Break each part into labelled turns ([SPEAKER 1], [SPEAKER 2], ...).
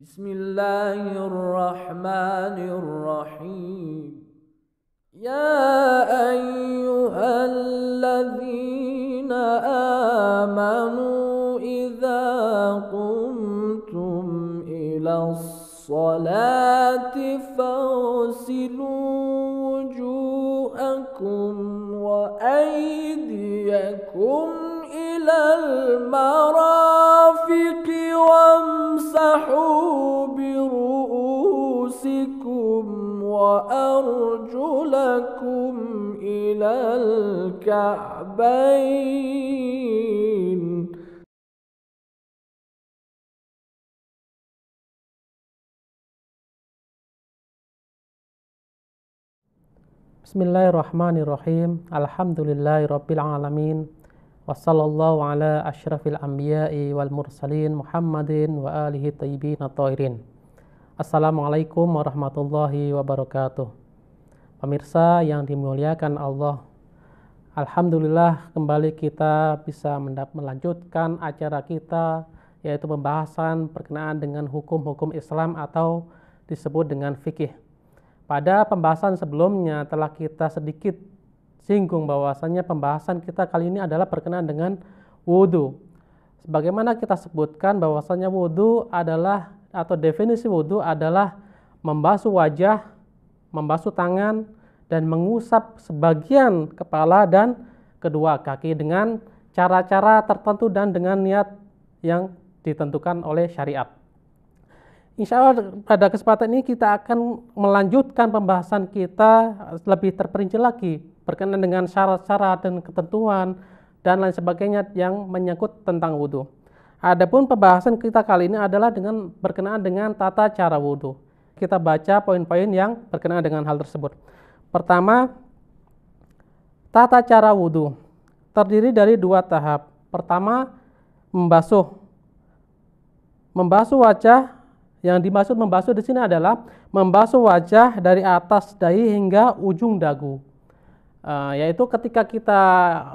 [SPEAKER 1] بسم الله الرحمن الرحيم يا أيها الذين آمنوا إذا قمتم إلى الصلاة فاغسلوا وجوهكم وأيديكم إلى المرافق وم برؤوسكم وأرجلكم إلى الكعبين بسم الله الرحمن الرحيم الحمد لله رب العالمين Wassallallahu ala asyrafil anbiya'i Assalamualaikum warahmatullahi wabarakatuh. Pemirsa yang dimuliakan Allah, Alhamdulillah kembali kita bisa melanjutkan acara kita yaitu pembahasan perkenaan dengan hukum-hukum Islam atau disebut dengan fikih. Pada pembahasan sebelumnya telah kita sedikit singgung bahwasannya pembahasan kita kali ini adalah berkenaan dengan wudhu. Sebagaimana kita sebutkan bahwasannya wudhu adalah atau definisi wudhu adalah membasuh wajah, membasuh tangan, dan mengusap sebagian kepala dan kedua kaki dengan cara-cara tertentu dan dengan niat yang ditentukan oleh syariat. Insya Allah pada kesempatan ini kita akan melanjutkan pembahasan kita lebih terperinci lagi berkenan dengan syarat-syarat dan ketentuan dan lain sebagainya yang menyangkut tentang wudhu. Adapun pembahasan kita kali ini adalah dengan berkenaan dengan tata cara wudhu. Kita baca poin-poin yang berkenaan dengan hal tersebut. Pertama, tata cara wudhu terdiri dari dua tahap. Pertama, membasuh. Membasuh wajah yang dimaksud membasuh di sini adalah membasuh wajah dari atas dahi hingga ujung dagu. Eh, yaitu ketika kita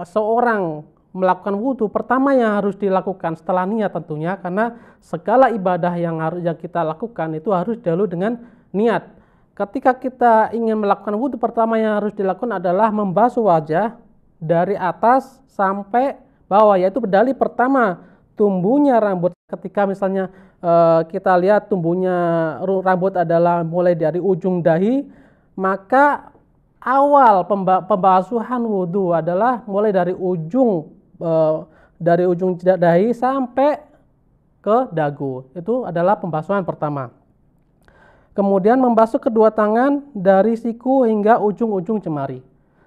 [SPEAKER 1] seorang melakukan wudhu pertama yang harus dilakukan setelah niat tentunya karena segala ibadah yang harus yang kita lakukan itu harus dahulu dengan niat ketika kita ingin melakukan wudhu pertama yang harus dilakukan adalah membasuh wajah dari atas sampai bawah yaitu dari pertama tumbuhnya rambut ketika misalnya eh, kita lihat tumbuhnya rambut adalah mulai dari ujung dahi maka awal pembasuhan wudhu adalah mulai dari ujung e, dari ujung dahi sampai ke dagu. Itu adalah pembasuhan pertama. Kemudian membasuh kedua tangan dari siku hingga ujung-ujung cemari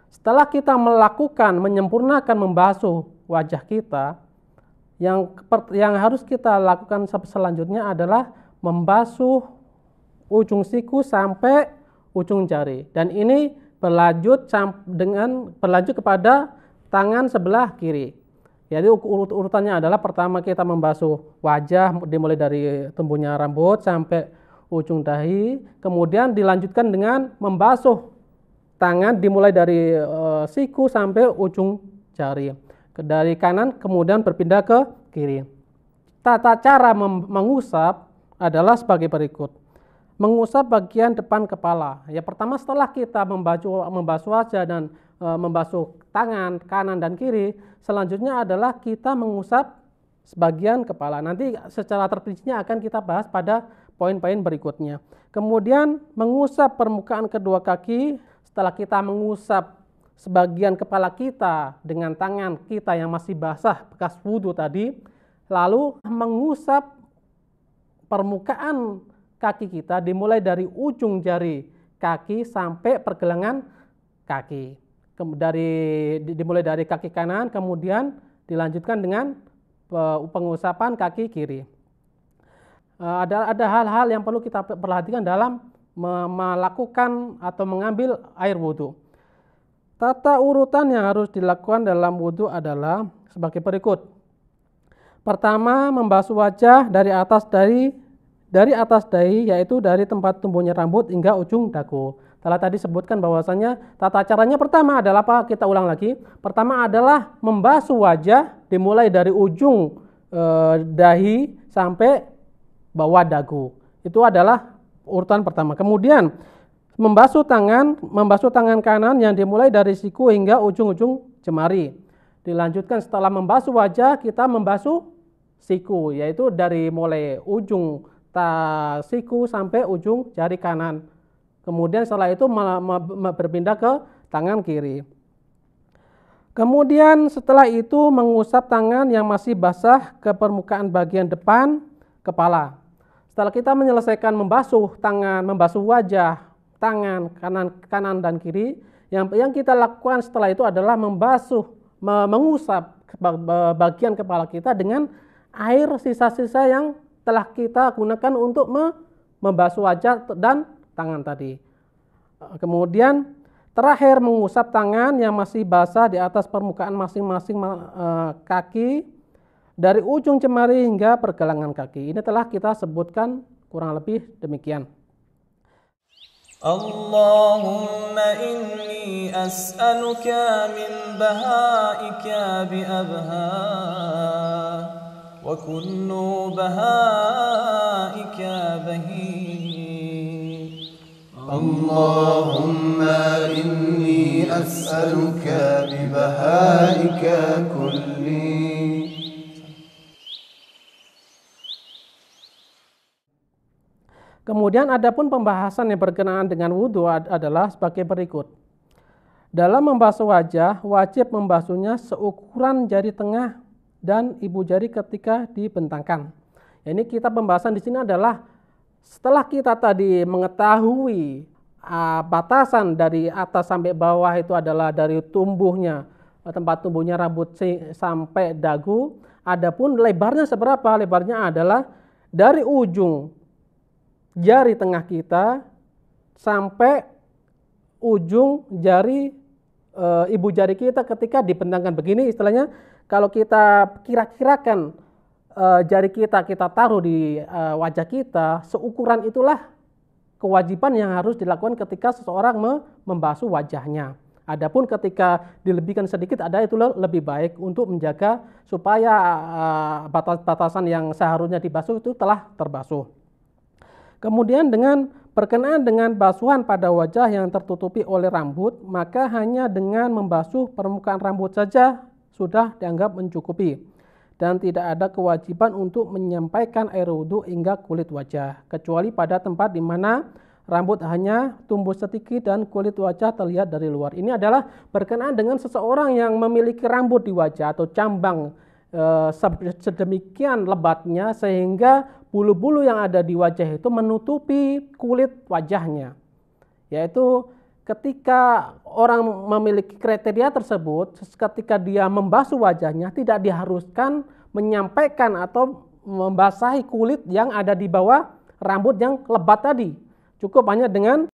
[SPEAKER 1] Setelah kita melakukan menyempurnakan membasuh wajah kita, yang yang harus kita lakukan selanjutnya adalah membasuh ujung siku sampai ujung jari. Dan ini pelanjut dengan berlanjut kepada tangan sebelah kiri. Jadi urut urutannya adalah pertama kita membasuh wajah dimulai dari tumbuhnya rambut sampai ujung dahi, kemudian dilanjutkan dengan membasuh tangan dimulai dari e, siku sampai ujung jari. Dari kanan kemudian berpindah ke kiri. Tata cara mengusap adalah sebagai berikut mengusap bagian depan kepala. Ya pertama setelah kita membasuh membasuh wajah dan e, membasuh tangan kanan dan kiri, selanjutnya adalah kita mengusap sebagian kepala. Nanti secara terperincinya akan kita bahas pada poin-poin berikutnya. Kemudian mengusap permukaan kedua kaki. Setelah kita mengusap sebagian kepala kita dengan tangan kita yang masih basah bekas wudhu tadi, lalu mengusap permukaan kaki kita dimulai dari ujung jari kaki sampai pergelangan kaki. Dari dimulai dari kaki kanan kemudian dilanjutkan dengan pengusapan kaki kiri. E, ada ada hal-hal yang perlu kita perhatikan dalam melakukan atau mengambil air wudhu. Tata urutan yang harus dilakukan dalam wudhu adalah sebagai berikut. Pertama, membasuh wajah dari atas dari dari atas dahi yaitu dari tempat tumbuhnya rambut hingga ujung dagu. Telah tadi sebutkan bahwasanya tata caranya pertama adalah apa? Kita ulang lagi. Pertama adalah membasuh wajah dimulai dari ujung e, dahi sampai bawah dagu. Itu adalah urutan pertama. Kemudian membasuh tangan, membasuh tangan kanan yang dimulai dari siku hingga ujung-ujung jemari. Dilanjutkan setelah membasuh wajah, kita membasuh siku yaitu dari mulai ujung siku sampai ujung jari kanan. Kemudian setelah itu berpindah ke tangan kiri. Kemudian setelah itu mengusap tangan yang masih basah ke permukaan bagian depan kepala. Setelah kita menyelesaikan membasuh tangan, membasuh wajah, tangan kanan kanan dan kiri, yang yang kita lakukan setelah itu adalah membasuh, mengusap bagian kepala kita dengan air sisa-sisa yang telah kita gunakan untuk membasuh wajah dan tangan tadi. Eh, kemudian terakhir mengusap tangan yang masih basah di atas permukaan masing-masing eh, kaki dari ujung cemari hingga pergelangan kaki. Ini telah kita sebutkan kurang lebih demikian. اللهم إني أسألك من بهائك وكل بهائك بهيم اللهم إني أسألك ببهائك كلي Kemudian pun pembahasan yang berkenaan dengan wudhu adalah sebagai berikut. Dalam membasuh wajah, wajib membasuhnya seukuran jari tengah dan ibu jari ketika dibentangkan. Ini kita pembahasan di sini adalah setelah kita tadi mengetahui uh, batasan dari atas sampai bawah itu adalah dari tumbuhnya tempat tumbuhnya rambut sampai dagu. Adapun lebarnya seberapa? Lebarnya adalah dari ujung jari tengah kita sampai ujung jari e, ibu jari kita ketika dipentangkan begini istilahnya kalau kita kira-kirakan uh, jari kita kita taruh di uh, wajah kita, seukuran itulah kewajiban yang harus dilakukan ketika seseorang membasuh wajahnya. Adapun ketika dilebihkan sedikit ada itulah lebih baik untuk menjaga supaya eh, batas-batasan yang seharusnya dibasuh itu telah terbasuh. Kemudian dengan berkenaan dengan basuhan pada wajah yang tertutupi oleh rambut, maka hanya dengan membasuh permukaan rambut saja sudah dianggap mencukupi dan tidak ada kewajiban untuk menyampaikan air wudhu hingga kulit wajah kecuali pada tempat di mana rambut hanya tumbuh sedikit dan kulit wajah terlihat dari luar. Ini adalah berkenaan dengan seseorang yang memiliki rambut di wajah atau cambang e, sedemikian lebatnya sehingga bulu-bulu yang ada di wajah itu menutupi kulit wajahnya. Yaitu ketika orang memiliki kriteria tersebut, ketika dia membasuh wajahnya tidak diharuskan menyampaikan atau membasahi kulit yang ada di bawah rambut yang lebat tadi. Cukup hanya dengan